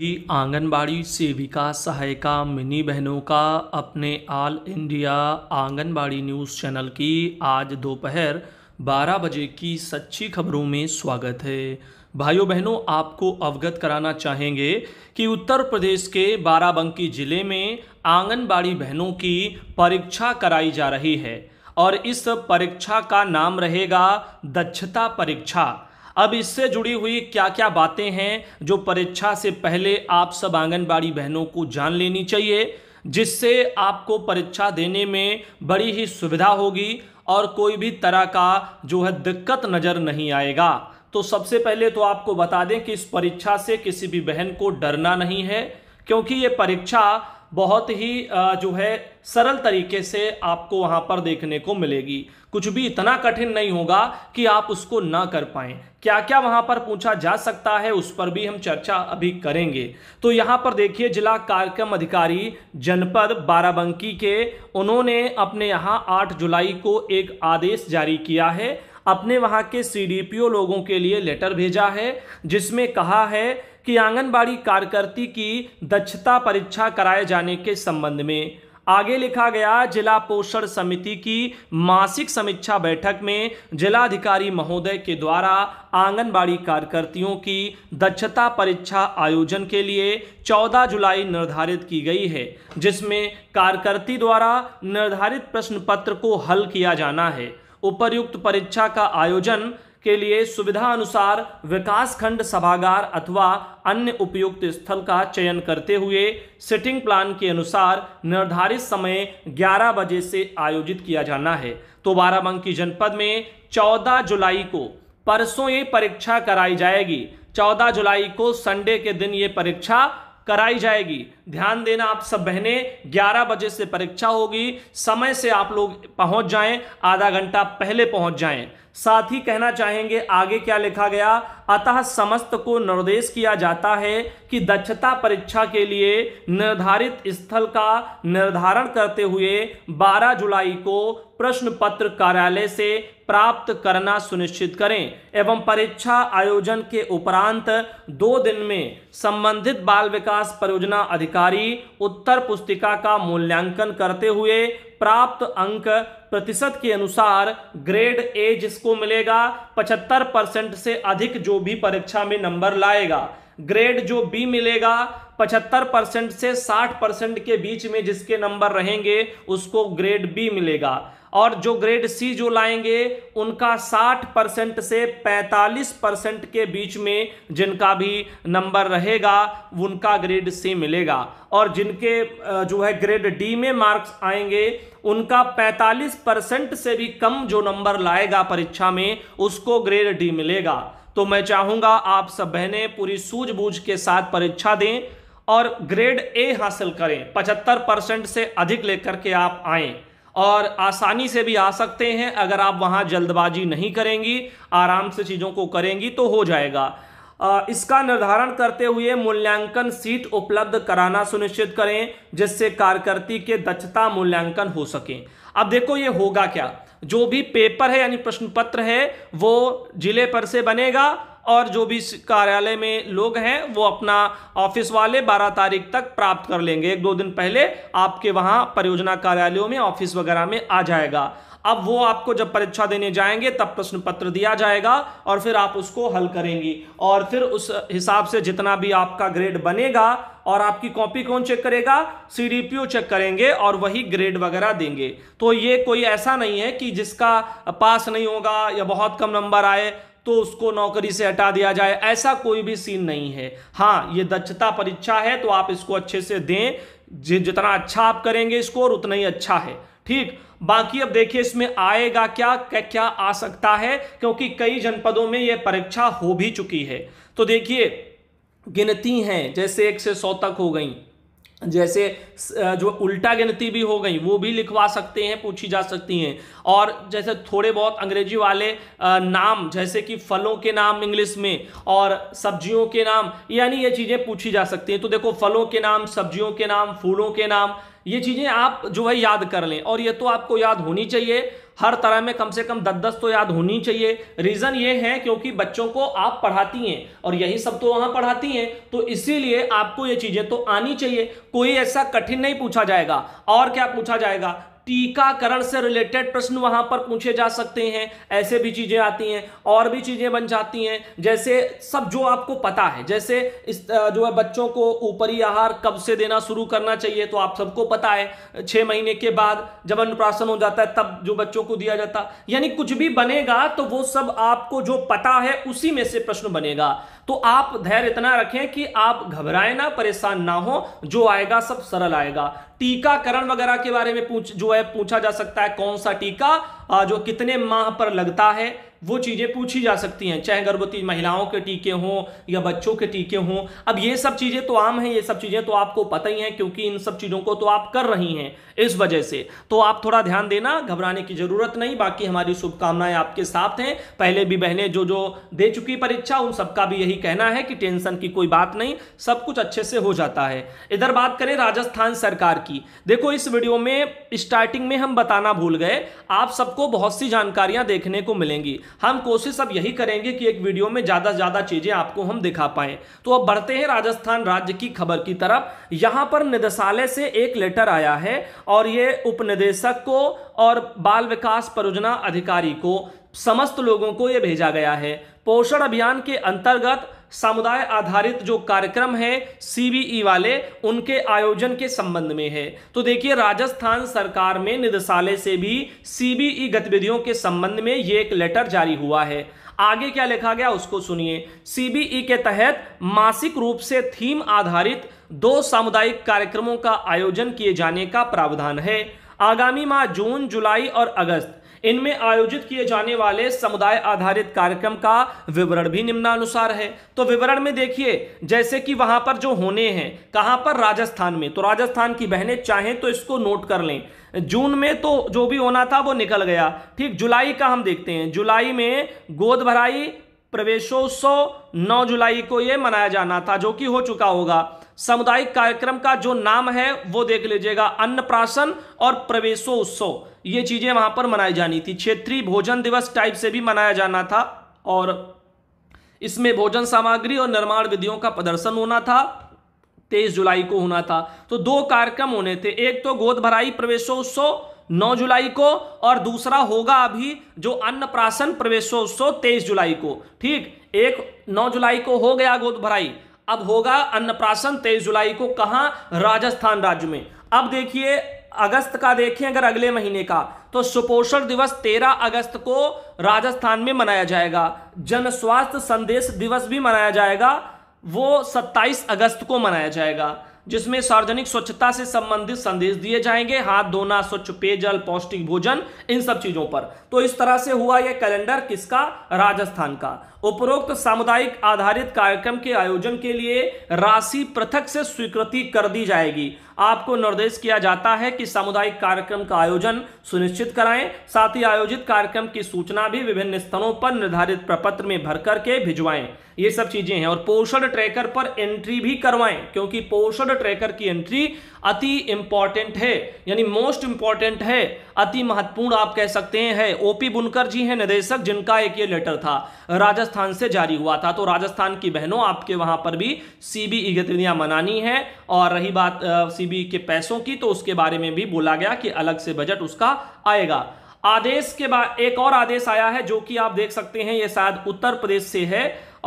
भी आंगनबाड़ी सेविका सहायिका मिनी बहनों का अपने all India Anganwadi news channel की आज दोपहर 12 बजे की सच्ची खबरों में स्वागत है भाइयों बहनों आपको अवगत कराना चाहेंगे कि उत्तर प्रदेश के बाराबंकी ज़िले में आंगनबाड़ी बहनों की परीक्षा कराई जा रही है और इस परीक्षा का नाम रहेगा दक्षता परीक्षा अब इससे जुड़ी हुई क्या क्या बातें हैं जो परीक्षा से पहले आप सब आंगनबाड़ी बहनों को जान लेनी चाहिए जिससे आपको परीक्षा देने में बड़ी ही सुविधा होगी और कोई भी तरह का जो है दिक्कत नज़र नहीं आएगा तो सबसे पहले तो आपको बता दें कि इस परीक्षा से किसी भी बहन को डरना नहीं है क्योंकि ये परीक्षा बहुत ही जो है सरल तरीके से आपको वहाँ पर देखने को मिलेगी कुछ भी इतना कठिन नहीं होगा कि आप उसको ना कर पाएँ क्या क्या वहाँ पर पूछा जा सकता है उस पर भी हम चर्चा अभी करेंगे तो यहाँ पर देखिए जिला कार्यक्रम अधिकारी जनपद बाराबंकी के उन्होंने अपने यहाँ 8 जुलाई को एक आदेश जारी किया है अपने वहाँ के सीडीपीओ लोगों के लिए लेटर भेजा है जिसमें कहा है कि आंगनबाड़ी कार्यकर्ती की दक्षता परीक्षा कराए जाने के संबंध में आगे लिखा गया जिला पोषण समिति की मासिक समीक्षा बैठक में जिलाधिकारी महोदय के द्वारा आंगनबाड़ी कार्यकर्तियों की दक्षता परीक्षा आयोजन के लिए 14 जुलाई निर्धारित की गई है जिसमें कार्यकर्ती द्वारा निर्धारित प्रश्न पत्र को हल किया जाना है उपर्युक्त परीक्षा का आयोजन के लिए सुविधा अनुसार विकास खंड सभागार अथवा अन्य उपयुक्त स्थल का चयन करते हुए सिटिंग प्लान के अनुसार निर्धारित समय 11 बजे से आयोजित किया जाना है तो बाराबंकी जनपद में 14 जुलाई को परसों ये परीक्षा कराई जाएगी 14 जुलाई को संडे के दिन ये परीक्षा कराई जाएगी ध्यान देना आप सब बहनें 11 बजे से परीक्षा होगी समय से आप लोग पहुंच जाएं आधा घंटा पहले पहुंच जाएं साथ ही कहना चाहेंगे आगे क्या लिखा गया अतः समस्त को निर्देश किया जाता है कि दक्षता परीक्षा के लिए निर्धारित स्थल का निर्धारण करते हुए 12 जुलाई को प्रश्न पत्र कार्यालय से प्राप्त करना सुनिश्चित करें एवं परीक्षा आयोजन के उपरांत दो दिन में संबंधित बाल विकास परियोजना अधिकारी उत्तर पुस्तिका का मूल्यांकन करते हुए प्राप्त अंक प्रतिशत के अनुसार ग्रेड ए जिसको मिलेगा 75 परसेंट से अधिक जो भी परीक्षा में नंबर लाएगा ग्रेड जो बी मिलेगा 75 परसेंट से 60 परसेंट के बीच में जिसके नंबर रहेंगे उसको ग्रेड बी मिलेगा और जो ग्रेड सी जो लाएंगे उनका 60 परसेंट से 45 परसेंट के बीच में जिनका भी नंबर रहेगा उनका ग्रेड सी मिलेगा और जिनके जो है ग्रेड डी में मार्क्स आएंगे उनका 45 परसेंट से भी कम जो नंबर लाएगा परीक्षा में उसको ग्रेड डी मिलेगा तो मैं चाहूँगा आप सब बहनें पूरी सूझबूझ के साथ परीक्षा दें और ग्रेड ए हासिल करें 75 परसेंट से अधिक लेकर के आप आएँ और आसानी से भी आ सकते हैं अगर आप वहाँ जल्दबाजी नहीं करेंगी आराम से चीज़ों को करेंगी तो हो जाएगा इसका निर्धारण करते हुए मूल्यांकन सीट उपलब्ध कराना सुनिश्चित करें जिससे कारकर्ती के दक्षता मूल्यांकन हो सके अब देखो ये होगा क्या जो भी पेपर है यानी प्रश्न पत्र है वो जिले पर से बनेगा और जो भी कार्यालय में लोग हैं वो अपना ऑफिस वाले 12 तारीख तक प्राप्त कर लेंगे एक दो दिन पहले आपके वहाँ परियोजना कार्यालयों में ऑफिस वगैरह में आ जाएगा अब वो आपको जब परीक्षा देने जाएंगे तब प्रश्न पत्र दिया जाएगा और फिर आप उसको हल करेंगी और फिर उस हिसाब से जितना भी आपका ग्रेड बनेगा और आपकी कॉपी कौन चेक करेगा सीडीपीओ चेक करेंगे और वही ग्रेड वगैरह देंगे तो ये कोई ऐसा नहीं है कि जिसका पास नहीं होगा या बहुत कम नंबर आए तो उसको नौकरी से हटा दिया जाए ऐसा कोई भी सीन नहीं है हाँ ये दक्षता परीक्षा है तो आप इसको अच्छे से दें जितना अच्छा आप करेंगे स्कोर उतना ही अच्छा है ठीक बाकी अब देखिए इसमें आएगा क्या क्या आ सकता है क्योंकि कई जनपदों में यह परीक्षा हो भी चुकी है तो देखिए गिनती हैं जैसे एक से सौ तक हो गई जैसे जो उल्टा गिनती भी हो गई वो भी लिखवा सकते हैं पूछी जा सकती हैं और जैसे थोड़े बहुत अंग्रेजी वाले नाम जैसे कि फलों के नाम इंग्लिश में और सब्जियों के नाम यानी ये चीज़ें पूछी जा सकती हैं तो देखो फलों के नाम सब्जियों के नाम फूलों के नाम ये चीज़ें आप जो है याद कर लें और ये तो आपको याद होनी चाहिए हर तरह में कम से कम दस दस तो याद होनी चाहिए रीज़न ये है क्योंकि बच्चों को आप पढ़ाती हैं और यही सब तो वहाँ पढ़ाती हैं तो इसीलिए आपको ये चीज़ें तो आनी चाहिए कोई ऐसा कठिन नहीं पूछा जाएगा और क्या पूछा जाएगा टीकाकरण से रिलेटेड प्रश्न वहां पर पूछे जा सकते हैं ऐसे भी चीजें आती हैं और भी चीजें बन जाती हैं जैसे सब जो आपको पता है जैसे इस जो है बच्चों को ऊपरी आहार कब से देना शुरू करना चाहिए तो आप सबको पता है छह महीने के बाद जब अनुप्राशन हो जाता है तब जो बच्चों को दिया जाता यानी कुछ भी बनेगा तो वो सब आपको जो पता है उसी में से प्रश्न बनेगा तो आप धैर्य इतना रखें कि आप घबराएं ना परेशान ना हो जो आएगा सब सरल आएगा टीकाकरण वगैरह के बारे में पूछ जो है पूछा जा सकता है कौन सा टीका जो कितने माह पर लगता है वो चीज़ें पूछी जा सकती हैं चाहे गर्भवती महिलाओं के टीके हों या बच्चों के टीके हों अब ये सब चीज़ें तो आम हैं ये सब चीज़ें तो आपको पता ही हैं क्योंकि इन सब चीज़ों को तो आप कर रही हैं इस वजह से तो आप थोड़ा ध्यान देना घबराने की ज़रूरत नहीं बाकी हमारी शुभकामनाएं आपके साथ हैं पहले भी बहनें जो जो दे चुकी परीक्षा उन सबका भी यही कहना है कि टेंशन की कोई बात नहीं सब कुछ अच्छे से हो जाता है इधर बात करें राजस्थान सरकार की देखो इस वीडियो में स्टार्टिंग में हम बताना भूल गए आप सबको बहुत सी जानकारियां देखने को मिलेंगी हम कोशिश अब यही करेंगे कि एक वीडियो में ज़्यादा से ज़्यादा चीज़ें आपको हम दिखा पाए तो अब बढ़ते हैं राजस्थान राज्य की खबर की तरफ यहां पर निदेशालय से एक लेटर आया है और ये उपनिदेशक को और बाल विकास परियोजना अधिकारी को समस्त लोगों को यह भेजा गया है पोषण अभियान के अंतर्गत समुदाय आधारित जो कार्यक्रम है सीबीई e वाले उनके आयोजन के संबंध में है तो देखिए राजस्थान सरकार में निदेशालय से भी सीबीई e गतिविधियों के संबंध में ये एक लेटर जारी हुआ है आगे क्या लिखा गया उसको सुनिए सीबीई e के तहत मासिक रूप से थीम आधारित दो सामुदायिक कार्यक्रमों का आयोजन किए जाने का प्रावधान है आगामी माह जून जुलाई और अगस्त इनमें आयोजित किए जाने वाले समुदाय आधारित कार्यक्रम का विवरण भी निम्नानुसार है तो विवरण में देखिए जैसे कि वहां पर जो होने हैं कहां पर राजस्थान में तो राजस्थान की बहनें चाहें तो इसको नोट कर लें जून में तो जो भी होना था वो निकल गया ठीक जुलाई का हम देखते हैं जुलाई में गोद भराई प्रवेशोत्सव नौ जुलाई को यह मनाया जाना था जो कि हो चुका होगा सामुदायिक कार्यक्रम का जो नाम है वो देख लीजिएगा अन्नप्राशन और प्रवेशोत्सव ये चीज़ें वहां पर मनाई जानी थी क्षेत्रीय भोजन दिवस टाइप से भी मनाया जाना था और इसमें भोजन सामग्री और निर्माण विधियों का प्रदर्शन होना था तेईस जुलाई को होना था तो दो कार्यक्रम होने थे एक तो गोद भराई प्रवेशोत्सव नौ जुलाई को और दूसरा होगा अभी जो अन्नप्राशन प्रवेशोत्सव तेईस जुलाई को ठीक एक नौ जुलाई को हो गया गोद भराई अब होगा अन्नप्राशन तेईस जुलाई को कहा राजस्थान राज्य में अब देखिए अगस्त का देखें अगर अगले महीने का तो सुपोषण दिवस 13 अगस्त को राजस्थान में मनाया जाएगा जन स्वास्थ्य संदेश दिवस भी मनाया जाएगा वो 27 अगस्त को मनाया जाएगा जिसमें सार्वजनिक स्वच्छता से संबंधित संदेश दिए जाएंगे हाथ धोना स्वच्छ पेयजल पौष्टिक भोजन इन सब चीजों पर तो इस तरह से हुआ यह कैलेंडर किसका राजस्थान का उपरोक्त तो सामुदायिक आधारित कार्यक्रम के आयोजन के लिए राशि पृथक से स्वीकृति कर दी जाएगी आपको निर्देश किया जाता है कि सामुदायिक कार्यक्रम का आयोजन सुनिश्चित कराएं साथ ही आयोजित कार्यक्रम की सूचना भी विभिन्न स्थलों पर निर्धारित प्रपत्र में भर करके भिजवाएं ये सब चीजें हैं और पोषण ट्रैकर पर एंट्री भी करवाएं क्योंकि पोषण ट्रैकर की एंट्री अति इंपॉर्टेंट है यानी मोस्ट इंपॉर्टेंट है अति महत्वपूर्ण आप कह सकते हैं ओपी बुनकर जी हैं निदेशक जिनका एक ये लेटर था राजस्थान से जारी हुआ था तो राजस्थान की बहनों आपके वहां पर भी सीबीई e गतिविधियां मनानी है और रही बात सी सीबी के पैसों की तो उसके बारे में भी बोला गया कि अलग से बजट उसका आएगा आदेश के बाद एक और आदेश आया है जो कि आप देख सकते हैं ये शायद उत्तर प्रदेश से है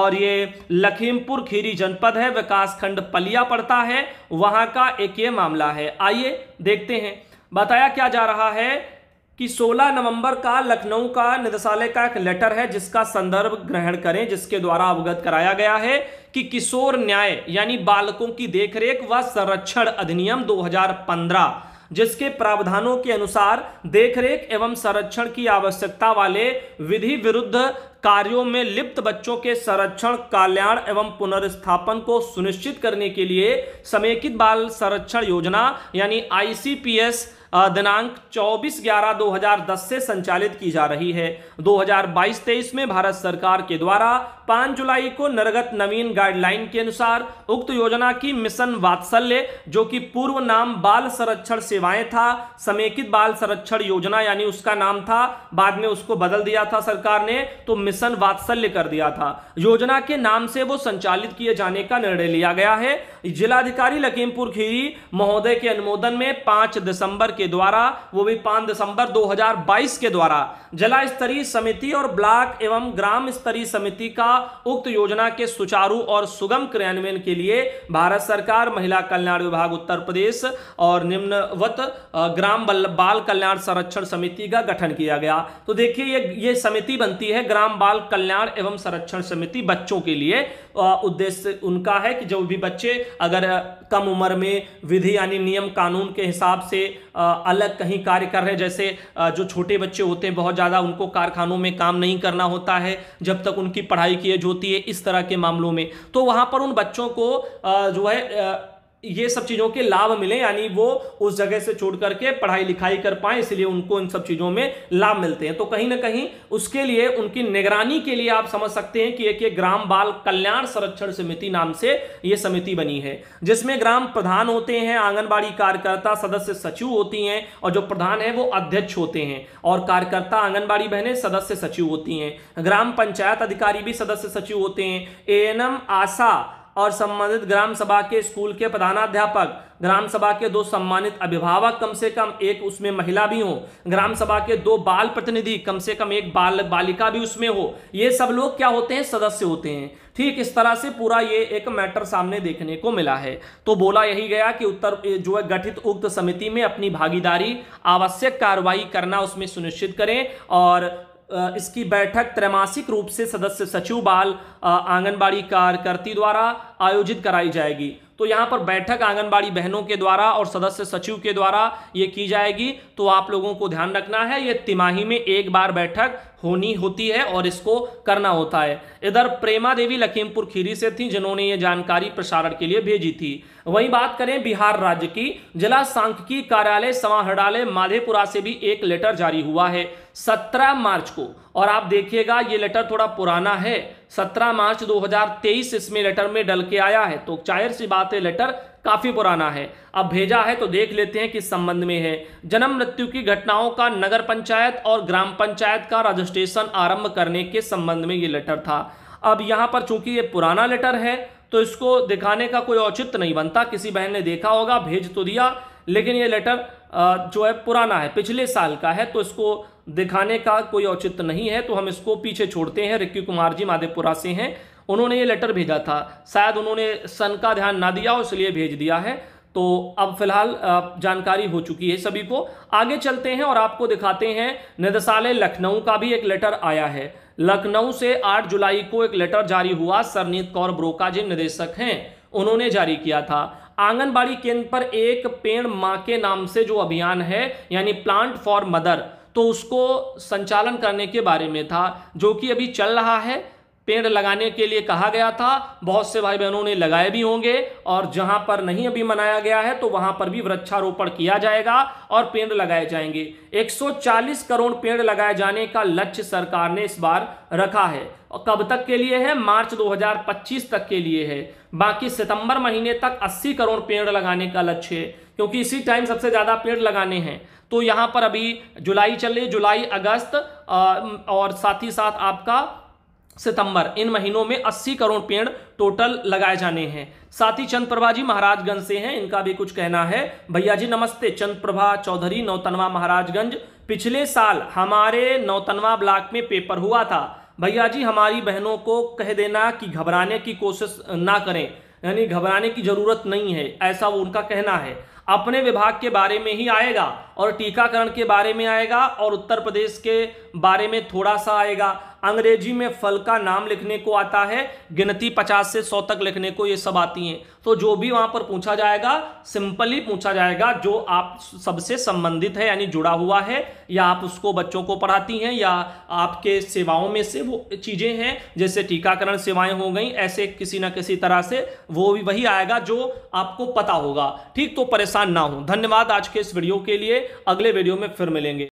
और ये लखीमपुर खीरी जनपद है विकास खंड पलिया पड़ता है वहां का एक ये मामला है आइए देखते हैं बताया क्या जा रहा है कि 16 नवंबर का लखनऊ का निदेशालय का एक लेटर है जिसका संदर्भ ग्रहण करें जिसके द्वारा अवगत कराया गया है कि किशोर न्याय यानी बालकों की देखरेख व संरक्षण अधिनियम 2015 जिसके प्रावधानों के अनुसार देखरेख एवं संरक्षण की आवश्यकता वाले विधि विरुद्ध कार्यों में लिप्त बच्चों के संरक्षण कल्याण एवं पुनर्स्थापन को सुनिश्चित करने के लिए समेकित बाल संरक्षण योजना यानी आईसीपीएस दिनांक 24 ग्यारह 2010 से संचालित की जा रही है 2022-23 में भारत सरकार के द्वारा पांच जुलाई को निर्गत नवीन गाइडलाइन के अनुसार उक्त योजना की मिशन वात्सल्य जो कि पूर्व नाम बाल संरक्षण सेवाएं था समेकित बाल संरक्षण योजना यानी उसका नाम था बाद में उसको बदल दिया था सरकार ने तो मिशन वात्सल्य कर दिया था योजना के नाम से वो संचालित किए जाने का निर्णय लिया गया है जिलाधिकारी लखीमपुर खीरी महोदय के अनुमोदन में पांच दिसंबर के द्वारा वो भी पांच दिसंबर दो के द्वारा जिला स्तरीय समिति और ब्लॉक एवं ग्राम स्तरीय समिति का उक्त योजना के सुचारू और सुगम क्रियान्वयन के लिए भारत सरकार महिला कल्याण विभाग उत्तर प्रदेश और निम्नवत ग्राम बाल कल्याण संरक्षण समिति का गठन किया गया तो देखिए ये ये समिति बनती है ग्राम बाल कल्याण एवं संरक्षण समिति बच्चों के लिए उद्देश्य उनका है कि जो भी बच्चे अगर कम उम्र में विधि यानी नियम कानून के हिसाब से अलग कहीं कार्य कर रहे जैसे जो छोटे बच्चे होते हैं बहुत ज़्यादा उनको कारखानों में काम नहीं करना होता है जब तक उनकी पढ़ाई की एज होती है इस तरह के मामलों में तो वहाँ पर उन बच्चों को जो है ये सब चीज़ों के लाभ मिले यानी वो उस जगह से छोड़ करके पढ़ाई लिखाई कर पाए इसलिए उनको इन सब चीज़ों में लाभ मिलते हैं तो कहीं ना कहीं उसके लिए उनकी निगरानी के लिए आप समझ सकते हैं कि एक ये ग्राम बाल कल्याण संरक्षण समिति नाम से ये समिति बनी है जिसमें ग्राम प्रधान होते हैं आंगनबाड़ी कार्यकर्ता सदस्य सचिव होती हैं और जो प्रधान है वो अध्यक्ष होते हैं और कार्यकर्ता आंगनबाड़ी बहने सदस्य सचिव होती हैं ग्राम पंचायत अधिकारी भी सदस्य सचिव होते हैं ए आशा और संबंधित ग्राम सभा के स्कूल के प्रधानाध्यापक ग्राम सभा के दो सम्मानित अभिभावक कम से कम एक उसमें महिला भी हो ग्राम सभा के दो बाल प्रतिनिधि कम से कम एक बाल बालिका भी उसमें हो ये सब लोग क्या होते हैं सदस्य होते हैं ठीक इस तरह से पूरा ये एक मैटर सामने देखने को मिला है तो बोला यही गया कि उत्तर जो है गठित उक्त समिति में अपनी भागीदारी आवश्यक कार्रवाई करना उसमें सुनिश्चित करें और इसकी बैठक त्रैमासिक रूप से सदस्य सचिव बाल आंगनबाड़ी कार्यकर्ती द्वारा आयोजित कराई जाएगी तो यहाँ पर बैठक आंगनबाड़ी बहनों के द्वारा और सदस्य सचिव के द्वारा ये की जाएगी तो आप लोगों को ध्यान रखना है ये तिमाही में एक बार बैठक होनी होती है और इसको करना होता है इधर प्रेमा देवी लखीमपुर खीरी से थी जिन्होंने ये जानकारी प्रसारण के लिए भेजी थी वहीं बात करें बिहार राज्य की जिला सांख्यिकी कार्यालय समाहरणालय माधेपुरा से भी एक लेटर जारी हुआ है सत्रह मार्च को और आप देखिएगा ये लेटर थोड़ा पुराना है 17 मार्च 2023 इसमें लेटर में डल के आया है तो जाहिर सी बात है लेटर काफ़ी पुराना है अब भेजा है तो देख लेते हैं किस संबंध में है जन्म मृत्यु की घटनाओं का नगर पंचायत और ग्राम पंचायत का रजिस्ट्रेशन आरंभ करने के संबंध में ये लेटर था अब यहाँ पर चूंकि ये पुराना लेटर है तो इसको दिखाने का कोई औचित्य नहीं बनता किसी बहन ने देखा होगा भेज तो दिया लेकिन ये लेटर जो है पुराना है पिछले साल का है तो इसको दिखाने का कोई औचित्य नहीं है तो हम इसको पीछे छोड़ते हैं रिक्की कुमार जी माधेपुरा से हैं उन्होंने ये लेटर भेजा था शायद उन्होंने सन का ध्यान ना दिया इसलिए भेज दिया है तो अब फिलहाल जानकारी हो चुकी है सभी को आगे चलते हैं और आपको दिखाते हैं निदेशालय लखनऊ का भी एक लेटर आया है लखनऊ से 8 जुलाई को एक लेटर जारी हुआ सरनीत कौर ब्रोका जी निदेशक हैं उन्होंने जारी किया था आंगनबाड़ी केंद्र पर एक पेड़ माँ के नाम से जो अभियान है यानी प्लांट फॉर मदर तो उसको संचालन करने के बारे में था जो कि अभी चल रहा है पेड़ लगाने के लिए कहा गया था बहुत से भाई बहनों ने लगाए भी होंगे और जहां पर नहीं अभी मनाया गया है तो वहां पर भी वृक्षारोपण किया जाएगा और पेड़ लगाए जाएंगे 140 करोड़ पेड़ लगाए जाने का लक्ष्य सरकार ने इस बार रखा है और कब तक के लिए है मार्च 2025 तक के लिए है बाकी सितंबर महीने तक 80 करोड़ पेड़ लगाने का लक्ष्य है क्योंकि इसी टाइम सबसे ज़्यादा पेड़ लगाने हैं तो यहाँ पर अभी जुलाई चल रही जुलाई अगस्त और साथ ही साथ आपका सितंबर इन महीनों में 80 करोड़ पेड़ टोटल लगाए जाने हैं साथ ही चंद प्रभा जी महाराजगंज से हैं इनका भी कुछ कहना है भैया जी नमस्ते चंद प्रभा चौधरी नौतनवा महाराजगंज पिछले साल हमारे नौतनवा ब्लॉक में पेपर हुआ था भैया जी हमारी बहनों को कह देना कि घबराने की कोशिश ना करें यानी घबराने की ज़रूरत नहीं है ऐसा वो उनका कहना है अपने विभाग के बारे में ही आएगा और टीकाकरण के बारे में आएगा और उत्तर प्रदेश के बारे में थोड़ा सा आएगा अंग्रेजी में फल का नाम लिखने को आता है गिनती पचास से सौ तक लिखने को ये सब आती हैं तो जो भी वहां पर पूछा जाएगा सिंपली पूछा जाएगा जो आप सबसे संबंधित है यानी जुड़ा हुआ है या आप उसको बच्चों को पढ़ाती हैं या आपके सेवाओं में से वो चीज़ें हैं जैसे टीकाकरण सेवाएं हो गई ऐसे किसी ना किसी तरह से वो भी वही आएगा जो आपको पता होगा ठीक तो परेशान परेशान ना हो धन्यवाद आज के इस वीडियो के लिए अगले वीडियो में फिर मिलेंगे